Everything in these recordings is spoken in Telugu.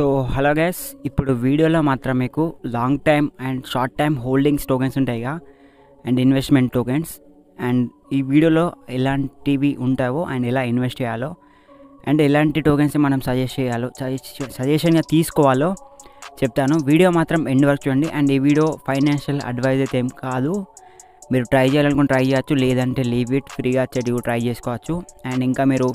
సో హలో గ్యాస్ ఇప్పుడు వీడియోలో మాత్రం మీకు long time and short time holdings tokens ఉంటాయిగా అండ్ ఇన్వెస్ట్మెంట్ టోకెన్స్ అండ్ ఈ వీడియోలో ఎలాంటివి ఉంటావో అండ్ ఎలా ఇన్వెస్ట్ చేయాలో అండ్ ఎలాంటి టోకెన్స్ మనం సజెస్ట్ చేయాలో సజెషన్గా తీసుకోవాలో చెప్తాను వీడియో మాత్రం ఎండ్ వరకు చూడండి అండ్ ఈ వీడియో ఫైనాన్షియల్ అడ్వైజ్ అయితే ఏం కాదు మీరు ట్రై చేయాలనుకుని ట్రై చేయొచ్చు లేదంటే లీవ్ ఇట్ ఫ్రీగా చెడు ట్రై చేసుకోవచ్చు అండ్ ఇంకా మీరు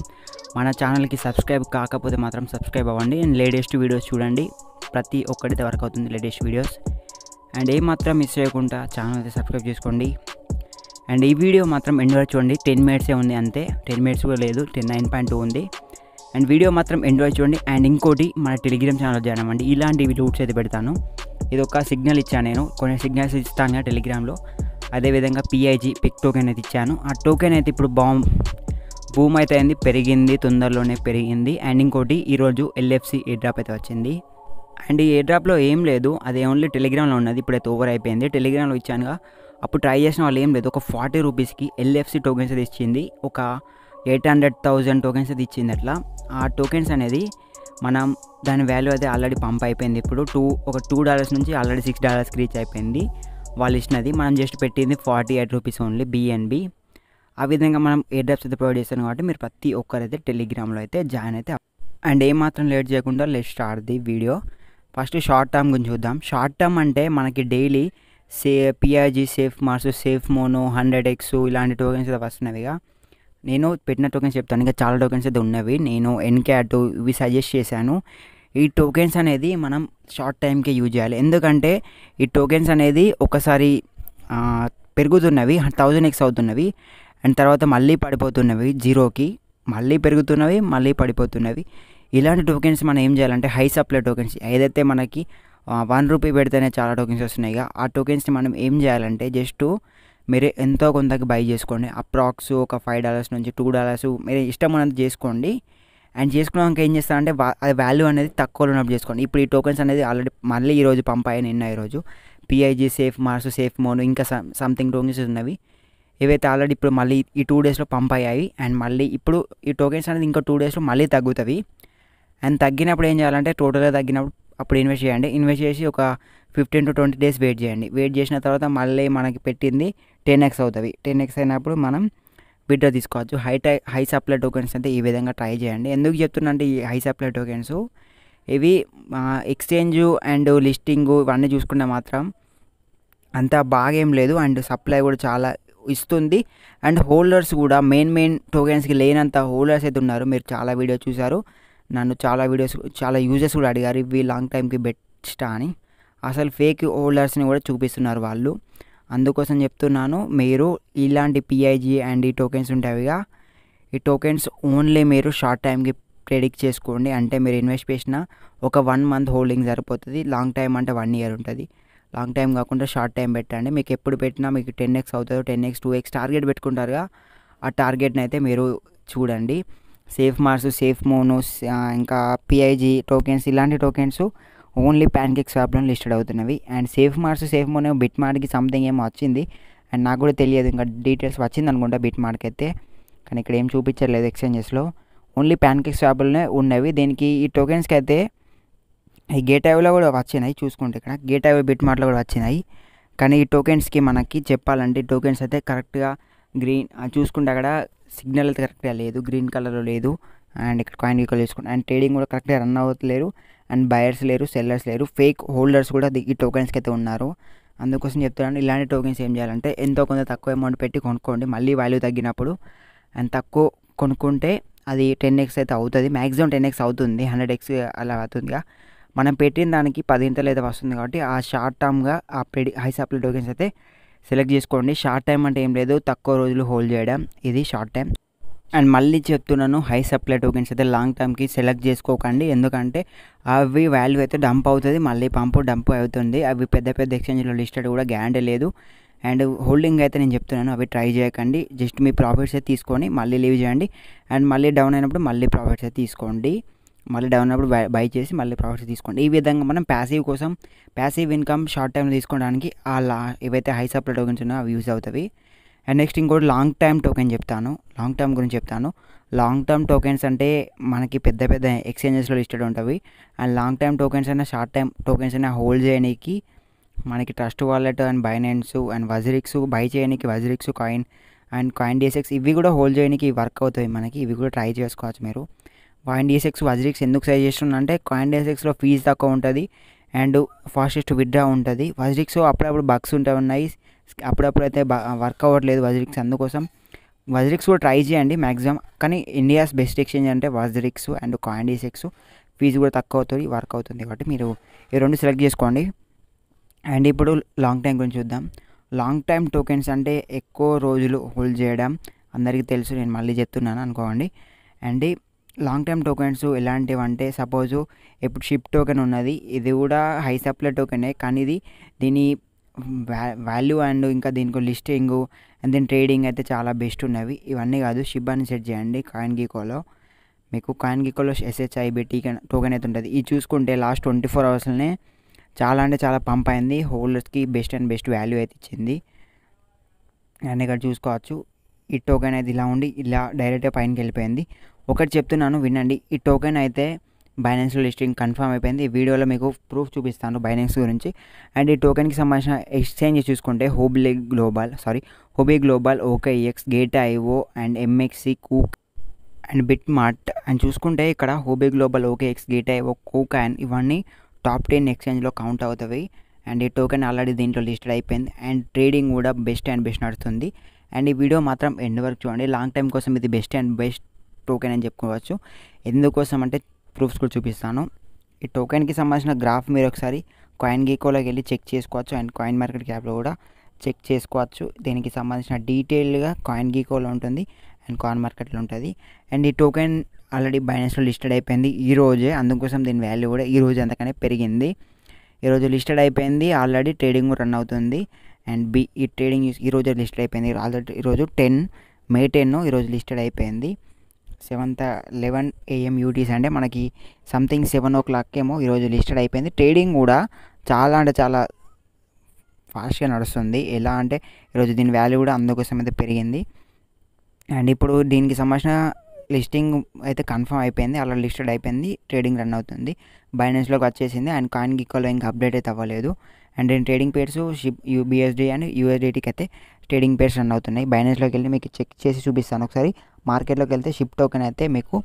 మన ఛానల్కి సబ్స్క్రైబ్ కాకపోతే మాత్రం సబ్స్క్రైబ్ అవ్వండి అండ్ లేటెస్ట్ వీడియోస్ చూడండి ప్రతి ఒక్కటి వరకు అవుతుంది లేటెస్ట్ వీడియోస్ అండ్ ఏమాత్రం మిస్ చేయకుండా ఛానల్ అయితే సబ్స్క్రైబ్ చేసుకోండి అండ్ ఈ వీడియో మాత్రం ఎండ్ వరకు చూడండి టెన్ మినిట్సే ఉంది అంతే టెన్ మినిట్స్ కూడా లేదు టెన్ నైన్ పాయింట్ టూ ఉంది అండ్ వీడియో మాత్రం ఎండ్ వరకు చూడండి అండ్ ఇంకోటి మన టెలిగ్రామ్ ఛానల్ చేయడం అండి ఇలాంటి రూట్స్ అయితే పెడతాను ఇది ఒక సిగ్నల్ ఇచ్చాను నేను కొన్ని సిగ్నల్స్ ఇస్తాను టెలిగ్రామ్లో అదేవిధంగా పిఐజీ పిక్ టోకెన్ అయితే ఇచ్చాను ఆ టోకెన్ అయితే ఇప్పుడు బాంబ్ భూమి అయితే అయింది పెరిగింది తొందరలోనే పెరిగింది అండ్ ఇంకోటి ఈరోజు ఎల్ఎఫ్సి ఏ డ్రాప్ అయితే వచ్చింది అండ్ ఈ ఏ డ్రాప్లో ఏం లేదు అది ఓన్లీ టెలిగ్రామ్లో ఉన్నది ఇప్పుడైతే ఓవర్ అయిపోయింది టెలిగ్రామ్లో ఇచ్చానుగా అప్పుడు ట్రై చేసిన వాళ్ళు ఏం లేదు ఒక ఫార్టీ రూపీస్కి ఎల్ఎఫ్సి టోకెన్స్ అది ఇచ్చింది ఒక ఎయిట్ హండ్రెడ్ థౌజండ్ టోకెన్స్ అది ఇచ్చింది అట్లా ఆ టోకెన్స్ అనేది మనం దాని వాల్యూ అయితే ఆల్రెడీ పంప్ అయిపోయింది ఇప్పుడు టూ ఒక టూ డాలర్స్ నుంచి ఆల్రెడీ సిక్స్ డాలర్స్కి రీచ్ అయిపోయింది వాళ్ళు ఇచ్చినది మనం జస్ట్ పెట్టింది forty eight rupees only BNB ఆ విధంగా మనం ఏ డ్రాప్స్ అయితే ప్రొవైడ్ చేస్తాను కాబట్టి మీరు ప్రతి ఒక్కరైతే టెలిగ్రామ్లో అయితే జాయిన్ అయితే అండ్ ఏమాత్రం లేట్ చేయకుండా let start the video first short term గురించి చూద్దాం షార్ట్ టర్మ్ అంటే మనకి డైలీ సే PIG safe Mars safe mono hundred X ఇలాంటి టోకెన్స్ అయితే ఇక నేను పెట్టిన టోకెన్స్ చెప్తాను ఇంకా చాలా టోకెన్స్ అయితే ఉన్నవి నేను ఎన్క్యాట్ ఇవి సజెస్ట్ చేశాను ఈ టోకెన్స్ అనేది మనం షార్ట్ టైంకి యూజ్ చేయాలి ఎందుకంటే ఈ టోకెన్స్ అనేది ఒకసారి పెరుగుతున్నవి థౌజండ్ ఎక్స్ అవుతున్నవి అండ్ తర్వాత మళ్ళీ పడిపోతున్నవి జీరోకి మళ్ళీ పెరుగుతున్నవి మళ్ళీ పడిపోతున్నవి ఇలాంటి టోకెన్స్ మనం ఏం చేయాలంటే హై సప్లై టోకెన్స్ ఏదైతే మనకి వన్ రూపీ పెడితేనే చాలా టోకెన్స్ వస్తున్నాయి ఆ టోకెన్స్ని మనం ఏం చేయాలంటే జస్ట్ మీరు ఎంతో కొంతకి బై చేసుకోండి అప్రాక్స్ ఒక ఫైవ్ డాలర్స్ నుంచి టూ డాలర్స్ మీరు ఇష్టం ఉన్నది చేసుకోండి అండ్ చేసుకున్నాక ఏం చేస్తాను అంటే అది వాల్యూ అనేది తక్కువలో ఉన్నప్పుడు చేసుకోండి ఇప్పుడు ఈ టోకెన్స్ అనేది ఆల్రెడీ మళ్ళీ ఈరోజు పంపాయి నిన్న ఈరోజు PIG safe Mars safe moon ఇంకా సంథింగ్ టోకెన్స్ ఉన్నవి ఏవైతే ఆల్రెడీ ఇప్పుడు మళ్ళీ ఈ టూ డేస్లో పంప్ అయ్యాయి అండ్ మళ్ళీ ఇప్పుడు ఈ టోకెన్స్ అనేది ఇంకా టూ డేస్లో మళ్ళీ తగ్గుతుంది అండ్ తగ్గినప్పుడు ఏం చేయాలంటే టోటల్గా తగ్గినప్పుడు అప్పుడు ఇన్వెస్ట్ చేయండి ఇన్వెస్ట్ చేసి ఒక fifteen to twenty days wait చేయండి వెయిట్ చేసిన తర్వాత మళ్ళీ మనకి పెట్టింది టెన్ ఎక్స్ అవుతుంది టెన్ ఎక్స్ అయినప్పుడు మనం విడ్డా తీసుకోవచ్చు హై టై హై సప్లై టోకెన్స్ అయితే ఈ విధంగా ట్రై చేయండి ఎందుకు చెప్తున్నా అంటే ఈ హై సప్లై టోకెన్స్ ఇవి ఎక్స్చేంజ్ అండ్ లిస్టింగ్ ఇవన్నీ చూసుకుంటే మాత్రం అంత బాగేం లేదు అండ్ సప్లై కూడా చాలా ఇస్తుంది అండ్ హోల్డర్స్ కూడా మెయిన్ మెయిన్ టోకెన్స్కి లేనంత హోల్డర్స్ అయితే ఉన్నారు మీరు చాలా వీడియో చూసారు నన్ను చాలా వీడియోస్ చాలా యూజర్స్ కూడా అడిగారు ఇవి లాంగ్ టైంకి బెస్ట్ అని అసలు ఫేక్ హోల్డర్స్ని కూడా చూపిస్తున్నారు వాళ్ళు అందుకోసం చెప్తున్నాను మీరు ఇలాంటి పిఐజీ e అండ్ ఈ టోకెన్స్ ఉంటాయిగా ఈ టోకెన్స్ ఓన్లీ మీరు షార్ట్ టైంకి ప్రెడిక్ట్ చేసుకోండి అంటే మీరు ఇన్వెస్ట్ చేసిన ఒక వన్ మంత్ హోల్డింగ్ సరిపోతుంది లాంగ్ టైం అంటే వన్ ఇయర్ ఉంటుంది లాంగ్ టైం కాకుండా షార్ట్ టైం పెట్టండి మీకు ఎప్పుడు పెట్టినా మీకు టెన్ ఎక్స్ అవుతుందో ten X two X target పెట్టుకుంటారుగా ఆ టార్గెట్ని అయితే మీరు చూడండి సేఫ్ మార్స్ సేఫ్ మోనోస్ ఇంకా పిఐజీ టోకెన్స్ ఇలాంటి టోకెన్స్ ఓన్లీ ప్యాన్ కేక్ స్వాప్లో లిస్టెడ్ అవుతున్నవి అండ్ సేఫ్ మార్క్స్ సేఫ్ మోనే బిట్ మార్క్కి సంథింగ్ ఏమో వచ్చింది అండ్ నాకు కూడా తెలియదు ఇంకా డీటెయిల్స్ వచ్చింది అనుకుంటా బిట్ మార్క్ అయితే కానీ ఇక్కడ ఏం చూపించలేదు ఎక్స్చేంజెస్లో ఓన్లీ ప్యాన్ కేక్ స్వాప్లోనే ఉన్నవి దీనికి ఈ టోకెన్స్కి అయితే ఈ గేట్ ఐవ్లో కూడా వచ్చినాయి చూసుకుంటే ఇక్కడ గేట్ ఐవ్ బిట్ మార్ట్లో కూడా వచ్చినాయి కానీ ఈ టోకెన్స్కి మనకి చెప్పాలంటే టోకెన్స్ అయితే కరెక్ట్గా గ్రీన్ చూసుకుంటే అక్కడ సిగ్నల్ అయితే కరెక్ట్గా లేదు గ్రీన్ కలర్లో లేదు అండ్ ఇక్కడ కాయిన్ వీకల్ చూసుకుంటే అండ్ ట్రేడింగ్ కూడా కరెక్ట్గా రన్ అవ్వట్లేరు అండ్ బయర్స్ లేరు సెల్లర్స్ లేరు ఫేక్ హోల్డర్స్ కూడా ఈ టోకెన్స్కి అయితే ఉన్నారు అందుకోసం చెప్తున్నాను ఇలాంటి టోకెన్స్ ఏం చేయాలంటే ఎంతో కొంత తక్కువ అమౌంట్ పెట్టి కొనుక్కోండి మళ్ళీ వాల్యూ తగ్గినప్పుడు అండ్ తక్కువ కొనుక్కుంటే అది టెన్ ఎక్స్ అయితే అవుతుంది మ్యాక్సిమం టెన్ ఎక్స్ అవుతుంది హండ్రెడ్ ఎక్స్ అలా అవుతుందిగా మనం పెట్టిన దానికి పదింతలు అయితే వస్తుంది కాబట్టి ఆ షార్ట్ టర్మ్గా ఆ పెడి హై సప్లై టోకెన్స్ అయితే సెలెక్ట్ చేసుకోండి షార్ట్ టైం అంటే ఏం లేదు తక్కువ రోజులు హోల్డ్ చేయడం ఇది షార్ట్ టైం అండ్ మళ్ళీ చెప్తున్నాను హై సప్లై టోకెన్స్ అయితే లాంగ్ టర్మ్కి సెలెక్ట్ చేసుకోకండి ఎందుకంటే అవి వాల్యూ అయితే డంప్ అవుతుంది మళ్ళీ పంపు డంప్ అవుతుంది అవి పెద్ద పెద్ద ఎక్స్చేంజ్లో లిస్టెడ్ కూడా గ్యారంటీ లేదు అండ్ హోల్డింగ్ అయితే నేను చెప్తున్నాను అవి ట్రై చేయకండి జస్ట్ మీ ప్రాఫిట్స్ అయితే తీసుకొని మళ్ళీ లీవ్ చేయండి అండ్ మళ్ళీ డౌన్ అయినప్పుడు మళ్ళీ ప్రాఫిట్స్ అయితే తీసుకోండి మళ్ళీ డౌన్ అయినప్పుడు బై చేసి మళ్ళీ ప్రాఫిట్స్ తీసుకోండి ఈ విధంగా మనం ప్యాసివ్ కోసం ప్యాసివ్ ఇన్కమ్ షార్ట్ టైమ్ తీసుకోవడానికి ఆ లా ఏవైతే హై సప్లై టోకెన్స్ ఉన్నాయో అవి యూజ్ అవుతాయి అండ్ నెక్స్ట్ ఇంకోటి లాంగ్ టైమ్ టోకెన్ చెప్తాను లాంగ్ టర్మ్ గురించి చెప్తాను లాంగ్ టర్మ్ టోకెన్స్ అంటే మనకి పెద్ద పెద్ద ఎక్స్చేంజెస్లో లిస్టెడ్ ఉంటుంది అండ్ లాంగ్ టైమ్ టోకెన్స్ అయినా షార్ట్ టైమ్ టోకెన్స్ అయినా హోల్డ్ చేయడానికి మనకి trust wallet and Binance and WazirX buy చేయడానికి WazirX coin and CoinDCX ఇవి కూడా హోల్డ్ చేయడానికి వర్క్ అవుతాయి మనకి ఇవి కూడా ట్రై చేసుకోవచ్చు మీరు కాయిన్ డిఎస్ఎక్స్ వజరిక్స్ ఎందుకు సైజ్ అంటే కాయిన్ డిఎస్ఎక్స్లో ఫీజు తక్కువ ఉంటుంది అండ్ ఫాస్టెస్ట్ విత్డ్రా ఉంటుంది వజరిక్స్ అప్పుడప్పుడు బగ్స్ ఉంటాయి అప్పుడప్పుడు అయితే వర్క్ అవ్వట్లేదు వజ్రిక్స్ అందుకోసం వజ్రిక్స్ కూడా ట్రై చేయండి మ్యాక్సిమం కానీ ఇండియాస్ బెస్ట్ ఎక్స్చేంజ్ అంటే వజ్రిక్స్ అండ్ కాండీస్ ఎక్స్ ఫీజు కూడా తక్కువ అవుతుంది వర్క్ అవుతుంది కాబట్టి మీరు ఈ రెండు సెలెక్ట్ చేసుకోండి అండ్ ఇప్పుడు లాంగ్ టైం గురించి చూద్దాం లాంగ్ టైం టోకెన్స్ అంటే ఎక్కువ రోజులు హోల్డ్ చేయడం అందరికీ తెలుసు నేను మళ్ళీ చెప్తున్నాను అనుకోండి అండ్ లాంగ్ టైం టోకెన్స్ ఎలాంటివి అంటే సపోజు ఇప్పుడు షిప్ టోకెన్ ఉన్నది ఇది కూడా హై సప్లై టోకెనే కానీ ఇది దీని వాల్యూ అండ్ ఇంకా దీనికి లిస్టింగ్ అండ్ దెన్ ట్రేడింగ్ అయితే చాలా బెస్ట్ ఉన్నవి ఇవన్నీ కాదు షిబ్ అని సెట్ చేయండి కాయిన్ గీకోలో మీకు కాయిన్ గీకోలో ఎస్హెచ్ఐబి టీకెన్ టోకెన్ అయితే ఉంటుంది ఇది చూసుకుంటే లాస్ట్ ట్వంటీ ఫోర్ అవర్స్లోనే చాలా అంటే చాలా పంప్ అయింది హోల్డర్స్కి బెస్ట్ అండ్ బెస్ట్ వాల్యూ అయితే ఇచ్చింది అండ్ ఇక్కడ చూసుకోవచ్చు ఈ టోకెన్ అయితే ఇలా ఉండి ఇలా డైరెక్ట్గా పైనకి వెళ్ళిపోయింది ఒకటి చెప్తున్నాను వినండి ఈ టోకెన్ అయితే బైనాన్స్లో లిస్టింగ్ కన్ఫర్మ్ అయిపోయింది ఈ వీడియోలో మీకు ప్రూఫ్ చూపిస్తాను బైనాన్స్ గురించి అండ్ ఈ టోకెన్కి సంబంధించిన ఎక్స్చేంజ్ చూసుకుంటే Huobi global sorry Huobi global OKEx gate IO and MEXC కూక్ అండ్ బిట్ మార్ట్ అండ్ చూసుకుంటే ఇక్కడ Huobi global OK X gate IO కూక్ అండ్ ఇవన్నీ టాప్ టెన్ ఎక్స్చేంజ్లో కౌంట్ అవుతాయి అండ్ ఈ టోకెన్ ఆల్రెడీ దీంట్లో లిస్టెడ్ అయిపోయింది అండ్ ట్రేడింగ్ కూడా బెస్ట్ అండ్ బెస్ట్ నడుస్తుంది అండ్ ఈ వీడియో మాత్రం ఎండ్ వరకు చూడండి లాంగ్ టైం కోసం ఇది బెస్ట్ అండ్ బెస్ట్ టోకెన్ అని చెప్పుకోవచ్చు ఎందుకోసం అంటే ప్రూఫ్స్ కూడా చూపిస్తాను ఈ టోకెన్కి సంబంధించిన గ్రాఫ్ మీరు ఒకసారి కాయిన్ గీకోలోకి వెళ్ళి చెక్ చేసుకోవచ్చు అండ్ కాయిన్ మార్కెట్ క్యాప్లో కూడా చెక్ చేసుకోవచ్చు దీనికి సంబంధించిన డీటెయిల్గా కాయిన్ గీకోలో ఉంటుంది అండ్ కాయిన్ మార్కెట్లో ఉంటుంది అండ్ ఈ టోకెన్ ఆల్రెడీ బైనాన్స్లో లిస్టెడ్ అయిపోయింది ఈ రోజే అందుకోసం దీని వాల్యూ కూడా ఈ రోజు అంతకనే పెరిగింది ఈరోజు లిస్టెడ్ అయిపోయింది ఆల్రెడీ ట్రేడింగ్ రన్ అవుతుంది అండ్ బి ఈ ట్రేడింగ్ ఈరోజు లిస్టెడ్ అయిపోయింది ఆల్రెడీ ఈరోజు టెన్ మే టెన్ ఈరోజు లిస్టెడ్ అయిపోయింది సెవెంత్ లెవెన్ ఏఎం యూటీస్ అంటే మనకి సంథింగ్ సెవెన్ ఓ క్లాక్ ఏమో ఈరోజు లిస్టెడ్ అయిపోయింది ట్రేడింగ్ కూడా చాలా అంటే చాలా ఫాస్ట్గా నడుస్తుంది ఎలా అంటే ఈరోజు దీని వాల్యూ కూడా అందుకోసం అయితే పెరిగింది అండ్ ఇప్పుడు దీనికి సంబంధించిన లిస్టింగ్ అయితే కన్ఫర్మ్ అయిపోయింది అలా లిస్టెడ్ అయిపోయింది ట్రేడింగ్ రన్ అవుతుంది బైనాన్స్లోకి వచ్చేసింది అండ్ కాయిన్కి ఈక్వల్ ఇంకా అప్డేట్ అయితే అవ్వలేదు అండ్ నేను ట్రేడింగ్ పేర్స్ షిప్ యూ అండ్ యూఎస్డిటీకి అయితే ట్రేడింగ్ పేర్స్ రన్ అవుతున్నాయి బైనాన్స్లోకి వెళ్ళి మీకు చెక్ చేసి చూపిస్తాను ఒకసారి మార్కెట్లోకి వెళ్తే షిప్ టోకెన్ అయితే మీకు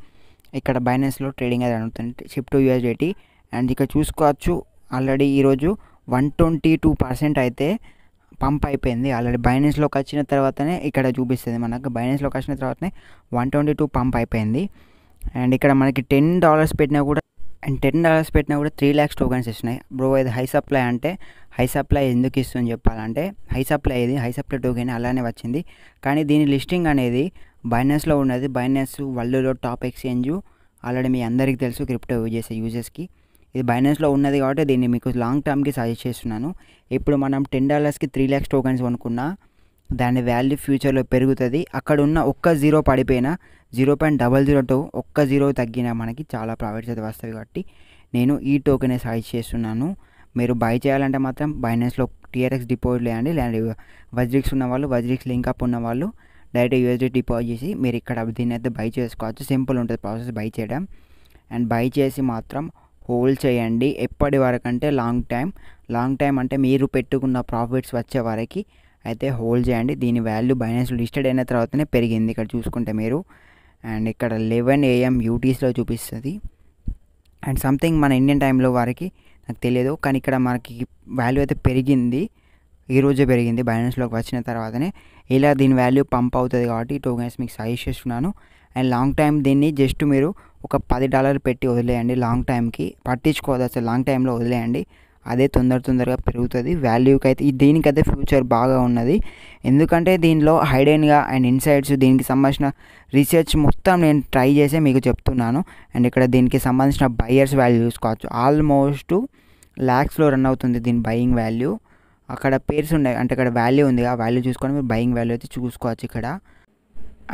ఇక్కడ బైనాన్స్లో ట్రేడింగ్ అయితే అడుగుతుంది షిప్ టు యూఎస్డిటీ అండ్ ఇక్కడ చూసుకోవచ్చు ఆల్రెడీ ఈరోజు వన్ ట్వంటీ టూ పర్సెంట్ అయితే పంప్ అయిపోయింది ఆల్రెడీ బైనాన్స్లోకి వచ్చిన తర్వాతనే ఇక్కడ చూపిస్తుంది మనకు బైనాన్స్లోకి వచ్చిన తర్వాతనే వన్ ట్వంటీ టూ పంప్ అయిపోయింది అండ్ ఇక్కడ మనకి టెన్ డాలర్స్ పెట్టినా కూడా అండ్ టెన్ డాలర్స్ పెట్టినా కూడా త్రీ ల్యాక్స్ టోకెన్స్ ఇస్తున్నాయి బ్రో ఇది హై సప్లై అంటే హై సప్లై ఎందుకు ఇస్తుంది చెప్పాలంటే హై సప్లై ఇది హై సప్లై టోకెన్ అలానే వచ్చింది కానీ దీని లిస్టింగ్ అనేది బైనాన్స్లో ఉన్నది బైనాన్స్ వరల్డ్లో టాప్ ఎక్స్చేంజ్ ఆల్రెడీ మీ అందరికీ తెలుసు క్రిప్టో యూజ్ చేసే యూజర్స్కి ఇది బైనాన్స్లో ఉన్నది కాబట్టి దీన్ని మీకు లాంగ్ టర్మ్కి సజెస్ట్ చేస్తున్నాను ఇప్పుడు మనం టెన్ డాలర్స్కి త్రీ ల్యాక్స్ టోకెన్స్ కొనుక్కున్నా దాని వాల్యూ ఫ్యూచర్లో పెరుగుతుంది అక్కడ ఉన్న ఒక్క జీరో పడిపోయినా zero point double zero two ఒక్క జీరో తగ్గినా మనకి చాలా ప్రాఫిట్స్ అయితే వస్తుంది కాబట్టి నేను ఈ టోకెనే సజెస్ట్ చేస్తున్నాను మీరు బై చేయాలంటే మాత్రం బైనాన్స్లో టీఆర్ఎక్స్ డిపాజిట్ లేదండి లేదంటే వజ్రిక్స్ ఉన్న వాళ్ళు వజ్రిక్స్ లింక్అప్ ఉన్న వాళ్ళు డైరెక్ట్ యూఎస్డీ డిపాజిట్ చేసి మీరు ఇక్కడ దీన్ని అయితే బై చేసుకోవచ్చు సింపుల్ ఉంటుంది ప్రాసెస్ బై చేయడం అండ్ బై చేసి మాత్రం హోల్డ్ చేయండి ఎప్పటి వరకు అంటే లాంగ్ టైం లాంగ్ టైం అంటే మీరు పెట్టుకున్న ప్రాఫిట్స్ వచ్చే వరకు అయితే హోల్డ్ చేయండి దీని వాల్యూ బైనాన్స్ లిస్టెడ్ అయిన తర్వాతనే పెరిగింది ఇక్కడ చూసుకుంటే మీరు అండ్ ఇక్కడ లెవెన్ ఏఎం యూటీస్లో చూపిస్తుంది అండ్ సంథింగ్ మన ఇండియన్ టైంలో వారికి నాకు తెలియదు కానీ ఇక్కడ మనకి వాల్యూ అయితే పెరిగింది ఈరోజే పెరిగింది బైనాన్స్లోకి వచ్చిన తర్వాతనే ఇలా దీని వాల్యూ పంప్ అవుతుంది కాబట్టి ఈ టోకెన్స్ మీకు సజెస్ట్ చేస్తున్నాను అండ్ లాంగ్ టైం దీన్ని జస్ట్ మీరు ఒక పది డాలర్లు పెట్టి వదిలేయండి లాంగ్ టైంకి పట్టించుకోవద్దు అసలు లాంగ్ టైంలో వదిలేయండి అదే తొందర తొందరగా పెరుగుతుంది వాల్యూకి అయితే దీనికైతే ఫ్యూచర్ బాగా ఉన్నది ఎందుకంటే దీనిలో హైడెన్గా అండ్ ఇన్సైడ్స్ దీనికి సంబంధించిన రీసెర్చ్ మొత్తం నేను ట్రై చేసి మీకు చెప్తున్నాను అండ్ ఇక్కడ దీనికి సంబంధించిన బయర్స్ వాల్యూ చూసుకోవచ్చు ఆల్మోస్ట్ ల్యాక్స్లో రన్ అవుతుంది దీని బయింగ్ వాల్యూ అక్కడ పేర్స్ ఉన్నాయి అంటే అక్కడ వాల్యూ ఉంది ఆ వాల్యూ చూసుకొని మీరు బయింగ్ వాల్యూ అయితే చూసుకోవచ్చు ఇక్కడ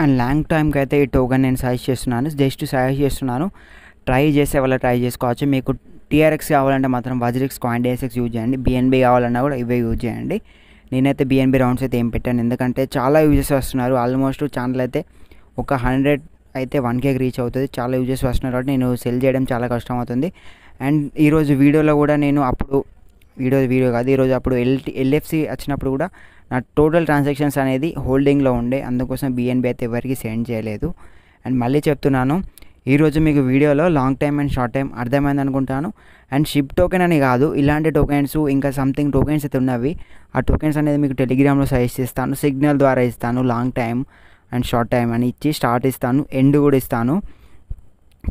అండ్ లాంగ్ టైంకి అయితే ఈ టోకన్ నేను సజెస్ట్ చేస్తున్నాను జస్ట్ సజెస్ట్ చేస్తున్నాను ట్రై చేసే వాళ్ళ ట్రై చేసుకోవచ్చు మీకు టీఆర్ఎక్స్ కావాలంటే మాత్రం వజ్రిక్స్ కాయిన్ డేఎస్ఎక్స్ యూజ్ చేయండి బిఎన్బి కావాలన్నా కూడా ఇవే యూజ్ చేయండి నేనైతే బిఎన్బి రౌండ్స్ అయితే ఏం పెట్టాను ఎందుకంటే చాలా యూజెస్ వస్తున్నారు ఆల్మోస్ట్ ఛానల్ అయితే ఒక హండ్రెడ్ అయితే వన్ కేకి రీచ్ అవుతుంది చాలా యూజెస్ వస్తున్నారు కాబట్టి నేను సెల్ చేయడం చాలా కష్టం అవుతుంది అండ్ ఈరోజు వీడియోలో కూడా నేను అప్పుడు వీడియో వీడియో కాదు ఈరోజు అప్పుడు ఎల్ ఎల్ఎఫ్సి వచ్చినప్పుడు కూడా నా టోటల్ ట్రాన్సాక్షన్స్ అనేది హోల్డింగ్లో ఉండే అందుకోసం బిఎన్బి అయితే ఎవరికి సెండ్ చేయలేదు అండ్ మళ్ళీ చెప్తున్నాను ఈరోజు మీకు వీడియోలో long time and short time అర్థమైంది అనుకుంటాను అండ్ షిప్ టోకెన్ అని కాదు ఇలాంటి టోకెన్స్ ఇంకా సంథింగ్ టోకెన్స్ అయితే ఉన్నవి ఆ టోకెన్స్ అనేది మీకు టెలిగ్రామ్లో సజెస్ట్ ఇస్తాను సిగ్నల్ ద్వారా ఇస్తాను long time and short time అని ఇచ్చి స్టార్ట్ ఇస్తాను ఎండ్ కూడా ఇస్తాను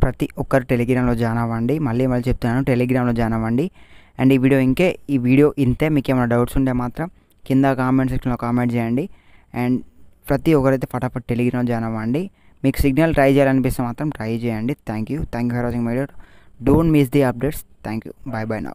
ప్రతి ఒక్కరు టెలిగ్రామ్లో జాయిన్ అవ్వండి మళ్ళీ మళ్ళీ చెప్తున్నాను టెలిగ్రామ్లో జాయిన్ అవ్వండి అండ్ ఈ వీడియో ఇంకే ఈ వీడియో ఇంతే మీకు ఏమైనా డౌట్స్ ఉంటే మాత్రం కింద కామెంట్ సెక్షన్లో కామెంట్ చేయండి అండ్ ప్రతి ఒక్కరైతే ఫటాఫట్ టెలిగ్రామ్ జాయిన్ అవ్వండి మీకు సిగ్నల్ ట్రై చేయాలనిపిస్తే మాత్రం ట్రై చేయండి thank you thank you for watching my don't miss the updates thank you bye bye నా